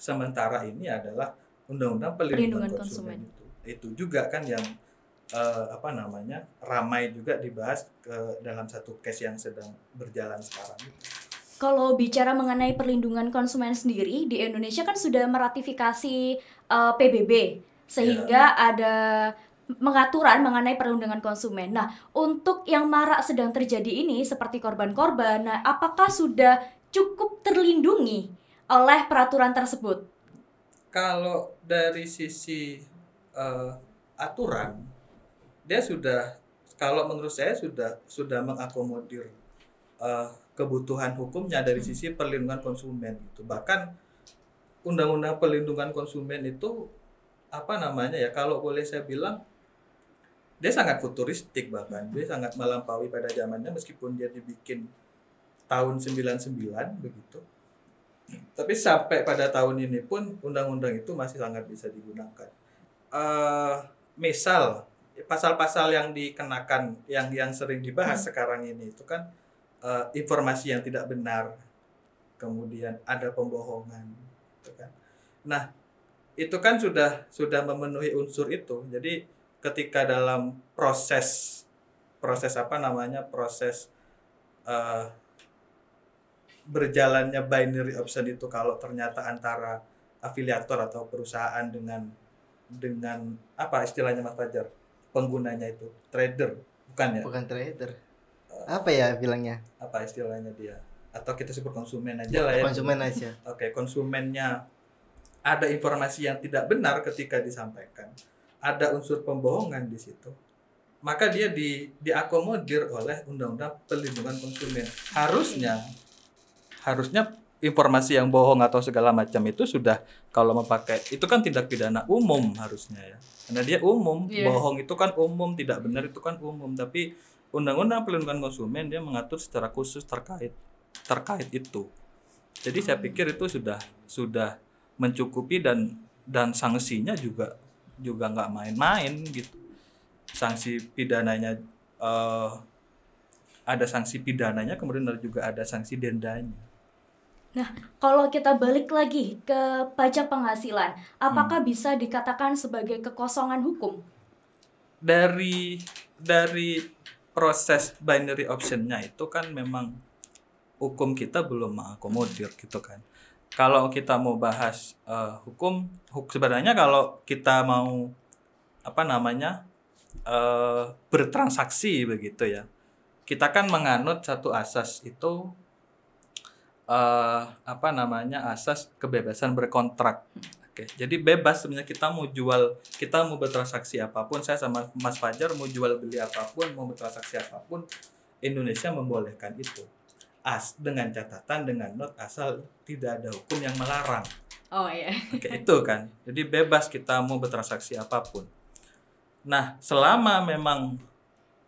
sementara ini adalah undang-undang perlindungan, perlindungan konsumen, konsumen. Itu. itu juga kan yang uh, apa namanya ramai juga dibahas ke dalam satu case yang sedang berjalan sekarang. Kalau bicara mengenai perlindungan konsumen sendiri di Indonesia kan sudah meratifikasi uh, eh, PBB sehingga yeah. ada mengaturan mengenai perlindungan konsumen. Nah, untuk yang marak sedang terjadi ini seperti korban-korban, nah apakah sudah cukup terlindungi oleh peraturan tersebut? Kalau dari sisi uh, aturan dia sudah kalau menurut saya sudah sudah mengakomodir uh, kebutuhan hukumnya dari hmm. sisi perlindungan konsumen gitu. Bahkan undang-undang perlindungan konsumen itu apa namanya ya kalau boleh saya bilang dia sangat futuristik bahkan dia sangat melampaui pada zamannya meskipun dia dibikin tahun 99 begitu tapi sampai pada tahun ini pun undang-undang itu masih sangat bisa digunakan uh, misal pasal-pasal yang dikenakan yang yang sering dibahas hmm. sekarang ini itu kan uh, informasi yang tidak benar kemudian ada pembohongan gitu kan nah itu kan sudah sudah memenuhi unsur itu jadi ketika dalam proses proses apa namanya proses uh, berjalannya binary option itu kalau ternyata antara afiliator atau perusahaan dengan dengan apa istilahnya Mas Fajar penggunanya itu trader bukan ya bukan trader eh, apa ya bilangnya apa istilahnya dia atau kita sebut konsumen aja lah ya konsumen aja oke okay, konsumennya ada informasi yang tidak benar ketika disampaikan ada unsur pembohongan di situ maka dia di diakomodir oleh undang-undang perlindungan konsumen harusnya harusnya informasi yang bohong atau segala macam itu sudah kalau memakai itu kan tindak pidana umum harusnya ya karena dia umum yeah. bohong itu kan umum tidak benar itu kan umum tapi undang-undang perlindungan konsumen dia mengatur secara khusus terkait terkait itu jadi hmm. saya pikir itu sudah sudah mencukupi dan dan sanksinya juga juga nggak main-main gitu sanksi pidananya uh, ada sanksi pidananya kemudian ada juga ada sanksi dendanya Nah, kalau kita balik lagi ke pajak penghasilan, apakah hmm. bisa dikatakan sebagai kekosongan hukum? Dari dari proses binary optionnya itu kan memang hukum kita belum mengakomodir gitu kan. Kalau kita mau bahas uh, hukum, huk, sebenarnya kalau kita mau apa namanya uh, bertransaksi begitu ya, kita kan menganut satu asas itu uh, apa namanya asas kebebasan berkontrak. Oke, jadi bebas sebenarnya kita mau jual, kita mau bertransaksi apapun. Saya sama Mas Fajar mau jual beli apapun, mau bertransaksi apapun, Indonesia membolehkan itu. As dengan catatan dengan not asal tidak ada hukum yang melarang. Oh iya. Oke, itu kan. Jadi bebas kita mau bertransaksi apapun. Nah, selama memang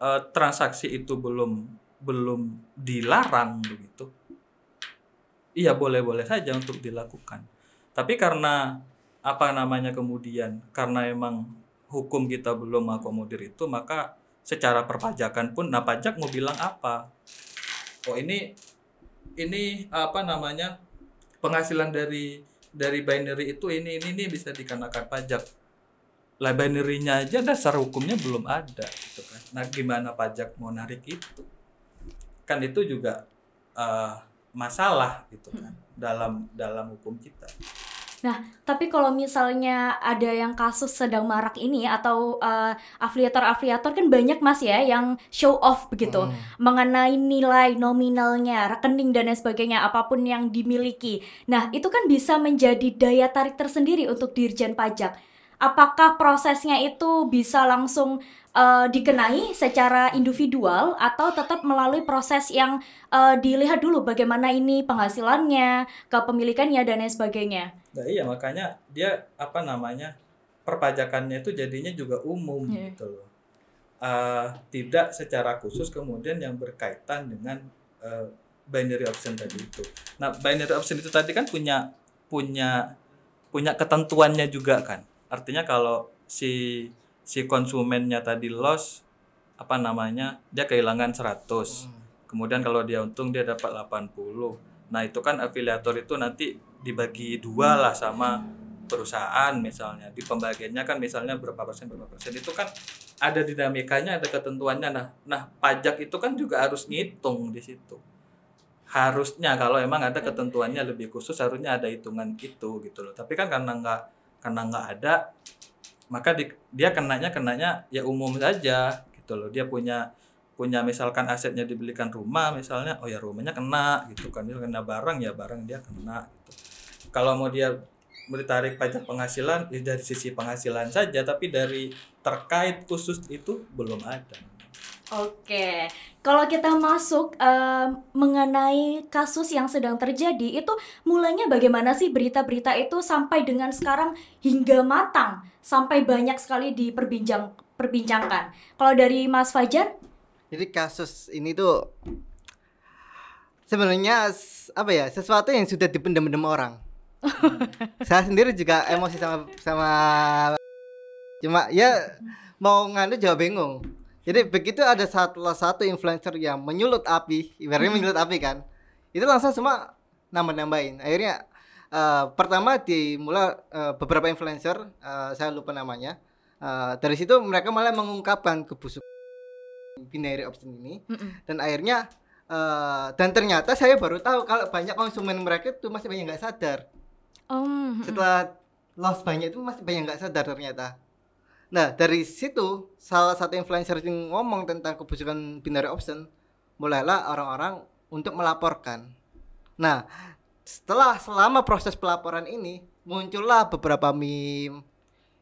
uh, transaksi itu belum belum dilarang begitu, iya boleh-boleh saja untuk dilakukan. Tapi karena apa namanya kemudian karena emang hukum kita belum mengakomodir itu maka secara perpajakan pun nah pajak mau bilang apa? Oh ini ini apa namanya penghasilan dari dari binary itu ini ini ini bisa dikenakan pajak. Lah binary-nya aja dasar hukumnya belum ada gitu kan. Nah gimana pajak mau narik itu? Kan itu juga uh, masalah gitu kan hmm. dalam dalam hukum kita. Nah, tapi kalau misalnya ada yang kasus sedang marak ini atau uh, afiliator-afiliator kan banyak mas ya yang show off begitu hmm. mengenai nilai nominalnya, rekening dan lain sebagainya apapun yang dimiliki. Nah, itu kan bisa menjadi daya tarik tersendiri untuk dirjen pajak. Apakah prosesnya itu bisa langsung uh, dikenai secara individual atau tetap melalui proses yang uh, dilihat dulu bagaimana ini penghasilannya, kepemilikannya dan lain sebagainya. Nah, iya makanya dia apa namanya perpajakannya itu jadinya juga umum yeah. gitu loh. Uh, tidak secara khusus kemudian yang berkaitan dengan uh, binary option tadi itu. Nah, binary option itu tadi kan punya punya punya ketentuannya juga kan. Artinya kalau si si konsumennya tadi loss apa namanya dia kehilangan 100 hmm. kemudian kalau dia untung dia dapat 80 nah itu kan afiliator itu nanti dibagi dua lah sama perusahaan misalnya di pembagiannya kan misalnya berapa persen berapa persen itu kan ada dinamikanya ada ketentuannya nah nah pajak itu kan juga harus ngitung di situ harusnya kalau emang ada ketentuannya lebih khusus harusnya ada hitungan itu gitu loh tapi kan karena nggak karena nggak ada maka di, dia kenanya kenanya ya umum saja gitu loh dia punya punya misalkan asetnya dibelikan rumah misalnya oh ya rumahnya kena gitu kan dia kena barang ya barang dia kena gitu. kalau mau dia tarik pajak penghasilan ya dari sisi penghasilan saja tapi dari terkait khusus itu belum ada Oke, kalau kita masuk uh, mengenai kasus yang sedang terjadi itu mulanya bagaimana sih berita-berita itu sampai dengan sekarang hingga matang sampai banyak sekali diperbincang perbincangkan. Kalau dari Mas Fajar? Jadi kasus ini tuh sebenarnya apa ya sesuatu yang sudah dipendam-pendam orang. Saya sendiri juga emosi sama sama cuma ya mau nganu jawab bingung jadi begitu ada salah satu influencer yang menyulut api, ibaratnya hmm. menyulut api kan, itu langsung semua nambah-nambahin. Akhirnya uh, pertama dimulai uh, beberapa influencer, uh, saya lupa namanya, uh, dari situ mereka malah mengungkapkan kebusukan binary option ini, mm -mm. dan akhirnya uh, dan ternyata saya baru tahu kalau banyak konsumen mereka itu masih banyak nggak sadar. Oh. Setelah loss banyak itu masih banyak nggak sadar ternyata Nah, dari situ salah satu influencer yang ngomong tentang kebusukan binary option, mulailah orang-orang untuk melaporkan. Nah, setelah selama proses pelaporan ini muncullah beberapa meme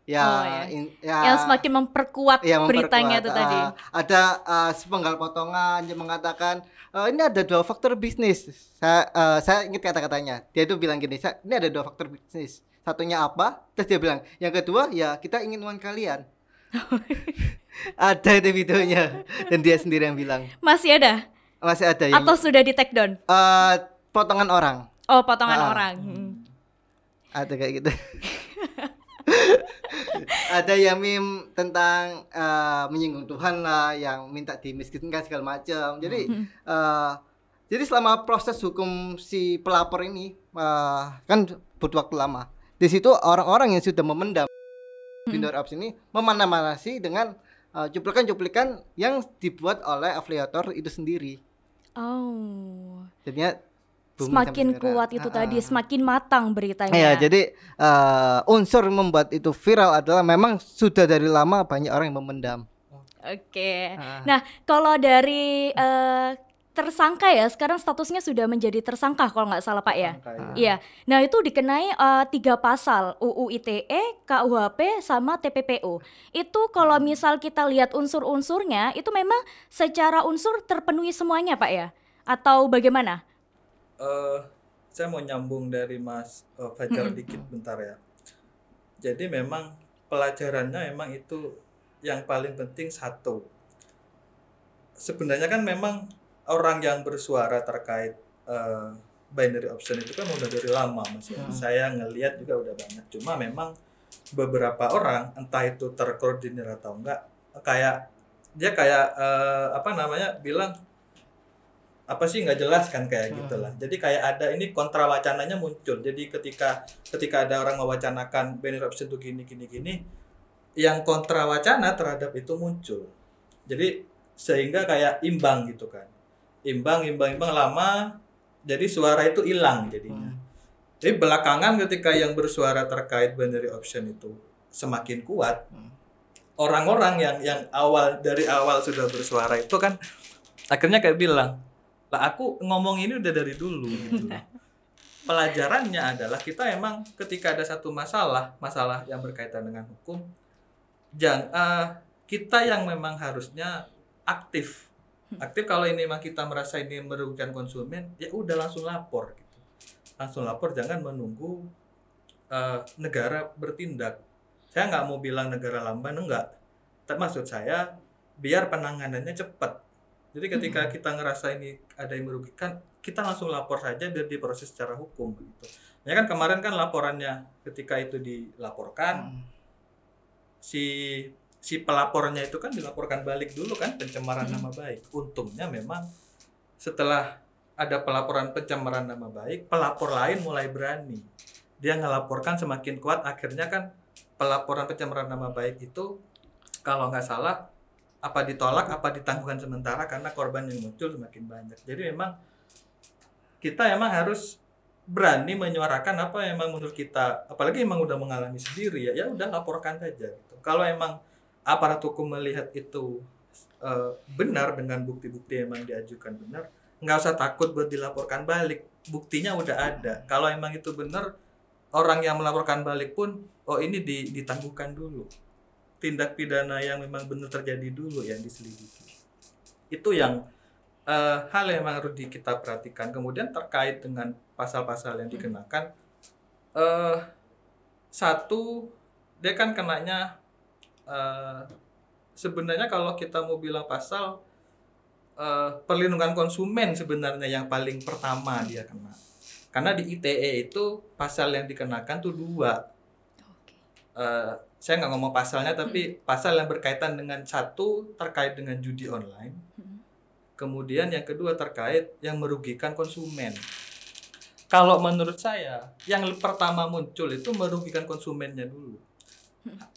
ya, oh, ya. In, ya yang semakin memperkuat ya, beritanya itu uh, tadi. Ah, ada uh, sepenggal potongan yang mengatakan uh, ini ada dua faktor bisnis. Saya uh, eh, saya ingat kata-katanya. Dia itu bilang gini, ini ada dua faktor bisnis satunya apa terus dia bilang yang kedua ya kita ingin uang kalian ada itu videonya dan dia sendiri yang bilang masih ada masih ada yang atau sudah di take down uh, potongan orang oh potongan uh, orang hmm. hmm. ada kayak gitu ada yang meme tentang uh, menyinggung Tuhan lah yang minta dimiskinkan segala macam jadi uh, jadi selama proses hukum si pelapor ini uh, kan butuh waktu lama di situ orang-orang yang sudah memendam di apps ini memanah-manasi dengan eh, cuplikan-cuplikan uh, yang dibuat oleh afiliator itu sendiri. Oh. Jadi semakin kuat itu uh, tadi, semakin matang beritanya. Iya, jadi uh, unsur membuat itu viral adalah memang sudah dari lama banyak orang yang memendam. Oke. Okay. Uh. Nah, kalau dari uh, tersangka ya sekarang statusnya sudah menjadi tersangka kalau nggak salah pak ya, ya. iya ya. nah itu dikenai uh, tiga pasal UU ITE KUHP sama TPPU itu kalau hmm. misal kita lihat unsur-unsurnya itu memang secara unsur terpenuhi semuanya pak ya atau bagaimana uh, saya mau nyambung dari mas uh, Fajar -hmm. dikit bentar ya jadi memang pelajarannya memang itu yang paling penting satu sebenarnya kan memang orang yang bersuara terkait uh, binary option itu kan udah dari lama mas Hmm. Saya ngelihat juga udah banyak. Cuma memang beberapa orang entah itu terkoordinir atau enggak kayak dia kayak uh, apa namanya bilang apa sih nggak jelas kan kayak hmm. gitulah jadi kayak ada ini kontra wacananya muncul jadi ketika ketika ada orang mewacanakan binary option itu gini gini gini yang kontra wacana terhadap itu muncul jadi sehingga kayak imbang gitu kan imbang imbang imbang lama jadi suara itu hilang jadinya hmm. jadi belakangan ketika yang bersuara terkait binary option itu semakin kuat hmm. orang-orang yang yang awal dari awal sudah bersuara itu kan akhirnya kayak bilang lah aku ngomong ini udah dari dulu gitu pelajarannya adalah kita emang ketika ada satu masalah masalah yang berkaitan dengan hukum jangan uh, eh, kita yang memang harusnya aktif aktif kalau ini mah kita merasa ini merugikan konsumen ya udah langsung lapor gitu langsung lapor jangan menunggu uh, negara bertindak saya nggak mau bilang negara lamban enggak maksud saya biar penanganannya cepat jadi ketika hmm. kita ngerasa ini ada yang merugikan kita langsung lapor saja biar diproses secara hukum gitu ya kan kemarin kan laporannya ketika itu dilaporkan hmm. si si pelapornya itu kan dilaporkan balik dulu kan pencemaran hmm. nama baik. Untungnya memang setelah ada pelaporan pencemaran nama baik, pelapor lain mulai berani. Dia ngelaporkan semakin kuat, akhirnya kan pelaporan pencemaran nama baik itu kalau nggak salah apa ditolak, apa ditangguhkan sementara karena korban yang muncul semakin banyak. Jadi memang kita emang harus berani menyuarakan apa yang emang menurut kita, apalagi emang udah mengalami sendiri ya, ya udah laporkan saja. Gitu. Kalau emang aparat hukum melihat itu uh, benar dengan bukti-bukti yang memang diajukan benar nggak usah takut buat dilaporkan balik buktinya udah ada kalau emang itu benar orang yang melaporkan balik pun oh ini ditangguhkan dulu tindak pidana yang memang benar terjadi dulu yang diselidiki itu yang uh, hal yang memang harus kita perhatikan kemudian terkait dengan pasal-pasal yang hmm. dikenakan uh, satu dia kan kenanya uh, sebenarnya kalau kita mau bilang pasal uh, perlindungan konsumen sebenarnya yang paling pertama dia kena karena di ITE itu pasal yang dikenakan tuh dua okay. uh, eh, saya nggak ngomong pasalnya tapi hmm. pasal yang berkaitan dengan satu terkait dengan judi online hmm. kemudian yang kedua terkait yang merugikan konsumen kalau menurut saya yang pertama muncul itu merugikan konsumennya dulu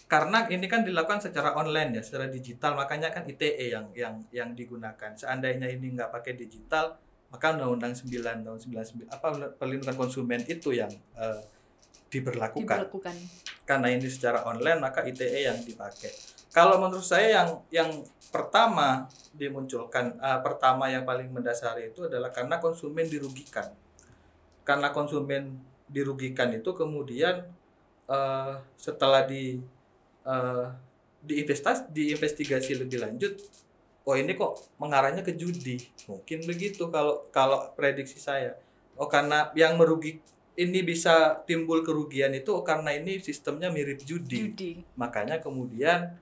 karena ini kan dilakukan secara online ya, secara digital, makanya kan ITE yang yang yang digunakan. Seandainya ini nggak pakai digital, maka Undang-Undang 9 tahun 99 apa perlindungan konsumen itu yang uh, diberlakukan. diberlakukan. Karena ini secara online, maka ITE yang dipakai. Kalau menurut saya yang yang pertama dimunculkan, uh, pertama yang paling mendasari itu adalah karena konsumen dirugikan. Karena konsumen dirugikan itu kemudian Eh, setelah di uh, eh, diinvestasi diinvestigasi lebih lanjut oh ini kok mengarahnya ke judi mungkin begitu kalau kalau prediksi saya oh karena yang merugi ini bisa timbul kerugian itu oh, karena ini sistemnya mirip judi, judi. makanya kemudian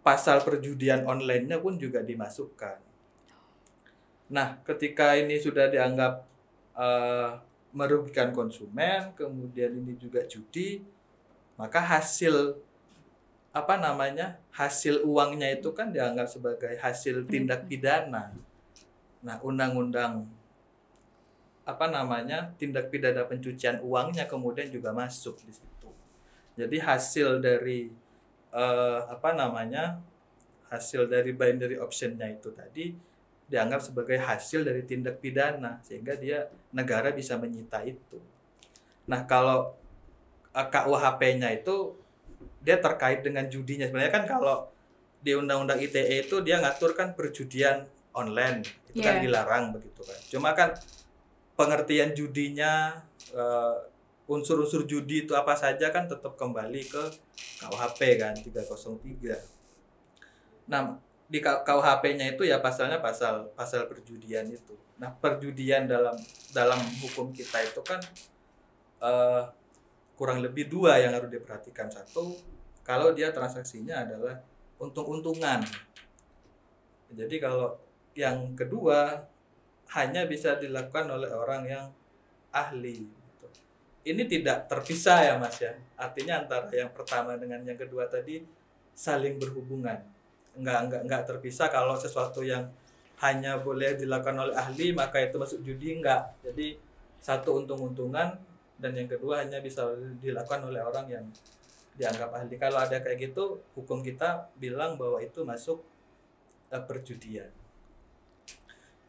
pasal perjudian online-nya pun juga dimasukkan nah ketika ini sudah dianggap uh, merugikan konsumen kemudian ini juga judi maka hasil apa namanya hasil uangnya itu kan dianggap sebagai hasil hmm. tindak pidana. Nah, undang-undang apa namanya tindak pidana pencucian uangnya kemudian juga masuk di situ. Jadi hasil dari eh, apa namanya hasil dari binary optionnya itu tadi dianggap sebagai hasil dari tindak pidana sehingga dia negara bisa menyita itu. Nah kalau Eh, KUHP-nya itu dia terkait dengan judinya. Sebenarnya kan kalau di undang-undang ITE itu dia ngatur kan perjudian online itu yeah. kan iya. dilarang begitu kan. Cuma kan pengertian judinya unsur eh, unsur-unsur judi itu apa saja kan tetap kembali ke KUHP kan 303. Nah, di KUHP-nya itu ya pasalnya pasal pasal perjudian itu. Nah, perjudian dalam dalam hukum kita itu kan uh, kurang lebih dua yang harus diperhatikan satu kalau dia transaksinya adalah untung-untungan jadi kalau yang kedua hanya bisa dilakukan oleh orang yang ahli gitu. ini tidak terpisah ya mas ya artinya antara yang pertama dengan yang kedua tadi saling berhubungan nggak nggak nggak terpisah kalau sesuatu yang hanya boleh dilakukan oleh ahli maka itu masuk judi enggak jadi satu untung-untungan dan yang kedua hanya bisa dilakukan oleh orang yang dianggap ahli. Kalau ada kayak gitu, hukum kita bilang bahwa itu masuk uh, perjudian.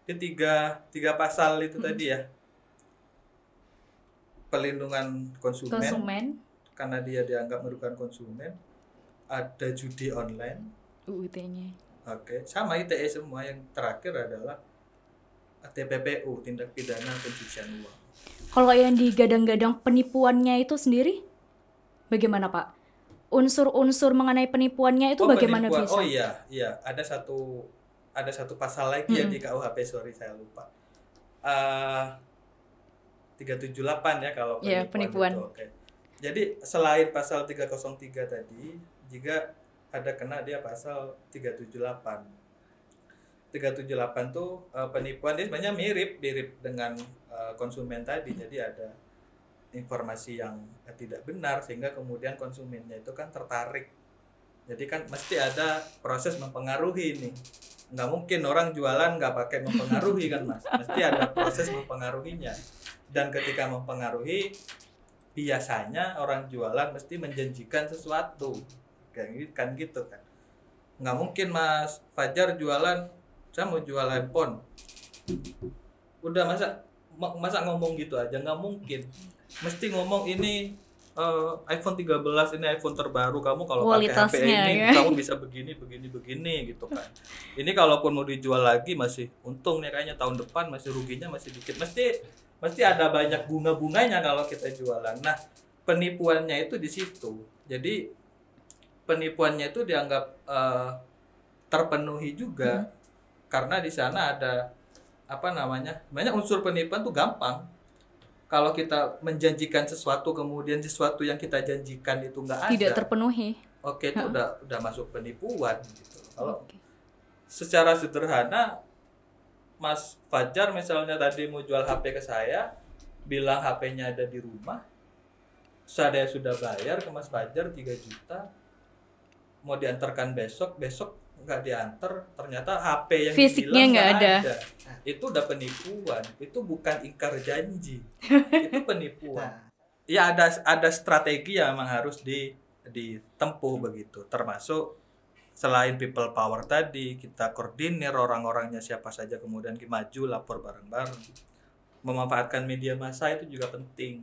Ketiga, tiga pasal itu hmm. tadi ya. Pelindungan konsumen, konsumen karena dia dianggap merugikan konsumen. Ada judi online. UUT-nya. Oke, okay. sama ITE semua yang terakhir adalah TPPU, tindak pidana pencucian uang kalau yang digadang-gadang penipuannya itu sendiri, bagaimana Pak? Unsur-unsur mengenai penipuannya itu oh, bagaimana penipuan. bisa? Oh iya, iya ada satu ada satu pasal lagi hmm. ya di KUHP sorry saya lupa. Eh, uh, 378 ya kalau iya, penipuan. Yeah, penipuan. Itu, okay. Jadi selain pasal 303 tadi, jika ada kena dia pasal 378. 378 tuh uh, penipuan dia sebenarnya mirip mirip dengan Eh, konsumen tadi jadi ada informasi yang tidak benar sehingga kemudian konsumennya itu kan tertarik jadi kan mesti ada proses mempengaruhi nih nggak mungkin orang jualan nggak pakai mempengaruhi kan mas mesti ada proses mempengaruhinya dan ketika mempengaruhi biasanya orang jualan mesti menjanjikan sesuatu kayak kan gitu kan nggak mungkin mas Fajar jualan saya mau jual handphone udah masa masa ngomong gitu aja nggak mungkin mesti ngomong ini uh, iPhone 13 ini iPhone terbaru kamu kalau pakai HP ini ya. kamu bisa begini begini begini gitu kan ini kalaupun mau dijual lagi masih untung nih kayaknya tahun depan masih ruginya masih dikit mesti mesti ada banyak bunga bunganya kalau kita jualan nah penipuannya itu di situ jadi penipuannya itu dianggap uh, terpenuhi juga hmm. karena di sana ada apa namanya banyak unsur penipuan tuh gampang kalau kita menjanjikan sesuatu kemudian sesuatu yang kita janjikan itu nggak ada tidak terpenuhi oke itu udah udah masuk penipuan gitu kalau okay. secara sederhana Mas Fajar misalnya tadi mau jual HP ke saya bilang HP-nya ada di rumah saya sudah bayar ke Mas Fajar 3 juta mau diantarkan besok besok nggak diantar ternyata HP yang fisiknya nggak ada. ada nah, itu udah penipuan itu bukan ingkar janji itu penipuan nah. ya ada ada strategi yang memang harus di ditempuh hmm. begitu termasuk selain people power tadi kita koordinir orang-orangnya siapa saja kemudian maju lapor bareng-bareng memanfaatkan media massa itu juga penting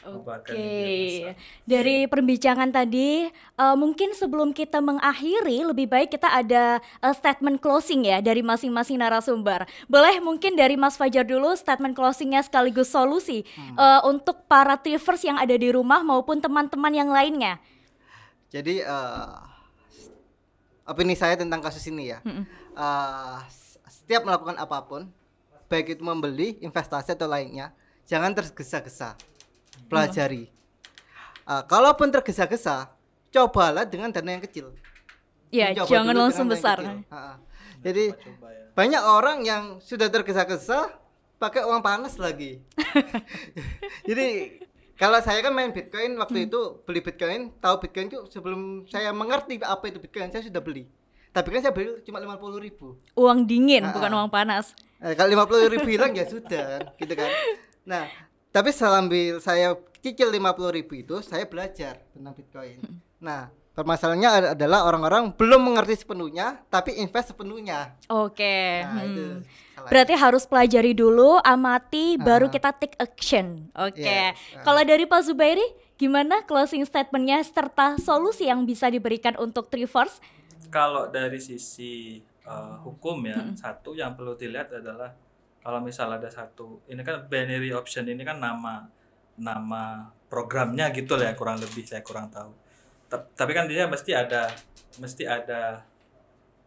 Oke, dari perbincangan tadi, uh, mungkin sebelum kita mengakhiri, lebih baik kita ada eh, statement closing ya dari masing-masing narasumber. Boleh mungkin dari Mas Fajar dulu statement closingnya sekaligus solusi hmm. uh, untuk para trivers yang ada di rumah maupun teman-teman yang lainnya. Jadi uh, opini saya tentang kasus ini ya, hmm. uh, setiap melakukan apapun, baik itu membeli, investasi atau lainnya, jangan tergesa-gesa pelajari. Uh, kalaupun tergesa-gesa, cobalah dengan dana yang kecil. Ya, Mencoba jangan langsung besar. Uh, Jadi ya. banyak orang yang sudah tergesa-gesa pakai uang panas lagi. Jadi kalau saya kan main Bitcoin waktu hmm. itu beli Bitcoin, tahu Bitcoin itu sebelum saya mengerti apa itu Bitcoin saya sudah beli. Tapi kan saya beli cuma lima puluh ribu. Uang dingin, uh, bukan uang panas. Eh, kalau lima puluh ribu hilang ya sudah, gitu kan. Nah, tapi sambil saya cicil lima puluh ribu itu saya belajar tentang bitcoin hmm. nah permasalahannya adalah orang-orang belum mengerti sepenuhnya tapi invest sepenuhnya oke okay. nah, hmm. berarti harus pelajari dulu amati uh. baru ah. kita take action oke okay. yeah. uh. kalau dari Pak Zubairi gimana closing statementnya serta solusi yang bisa diberikan untuk Trivers kalau dari sisi uh, hukum ya hmm. satu yang perlu dilihat adalah kalau misal ada satu ini kan binary option ini kan nama nama programnya gitu lah ya kurang lebih saya kurang tahu T tapi kan dia mesti ada mesti ada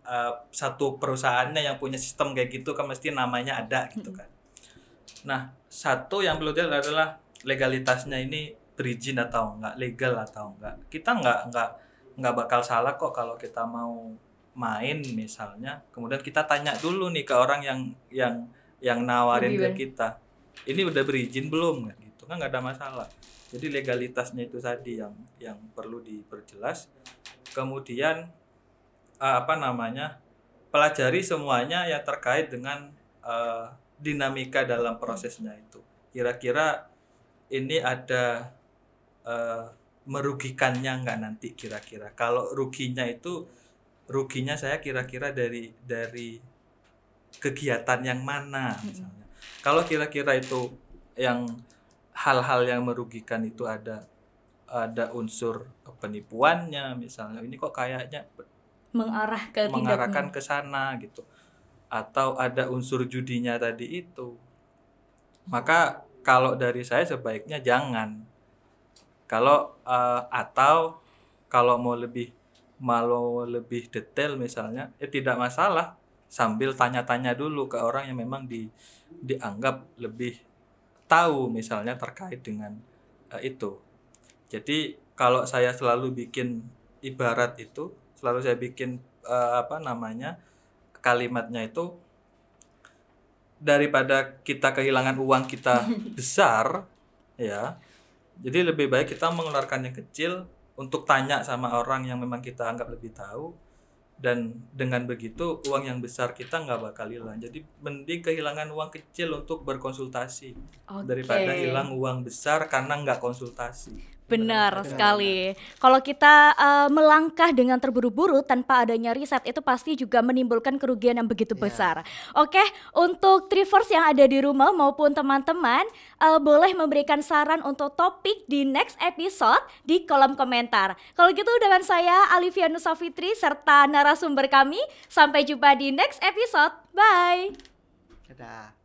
uh, satu perusahaannya yang punya sistem kayak gitu kan mesti namanya ada gitu hmm. kan nah satu yang perlu dilihat adalah legalitasnya ini berizin atau enggak legal atau enggak kita enggak enggak enggak bakal salah kok kalau kita mau main misalnya kemudian kita tanya dulu nih ke orang yang yang yang nawarin ke kita ini udah berizin belum gitu kan nggak ada masalah jadi legalitasnya itu tadi yang yang perlu diperjelas kemudian apa namanya pelajari semuanya yang terkait dengan uh, dinamika dalam prosesnya itu kira-kira ini ada uh, merugikannya nggak nanti kira-kira kalau ruginya itu ruginya saya kira-kira dari dari kegiatan yang mana misalnya. Kalau kira-kira itu yang hal-hal yang merugikan itu ada ada unsur penipuannya misalnya ini kok kayaknya mengarah ke mengarahkan ke sana gitu atau ada unsur judinya tadi itu maka kalau dari saya sebaiknya jangan kalau uh, atau kalau mau lebih mau lebih detail misalnya eh, tidak masalah sambil tanya-tanya dulu ke orang yang memang di dianggap lebih tahu misalnya terkait dengan uh, itu. Jadi kalau saya selalu bikin ibarat itu, selalu saya bikin uh, apa namanya kalimatnya itu daripada kita kehilangan uang kita besar ya. Jadi lebih baik kita mengeluarkannya kecil untuk tanya sama orang yang memang kita anggap lebih tahu dan dengan begitu uang yang besar kita nggak bakal hilang jadi mending kehilangan uang kecil untuk berkonsultasi okay. daripada hilang uang besar karena nggak konsultasi Benar, sekali. Kalau kita uh, melangkah dengan terburu-buru tanpa adanya riset itu pasti juga menimbulkan kerugian yang begitu yeah. besar. Oke, untuk Trivers yang ada di rumah maupun teman-teman uh, boleh memberikan saran untuk topik di next episode di kolom komentar. Kalau gitu dengan saya Alivia Nusafitri serta narasumber kami sampai jumpa di next episode. Bye. Dadah.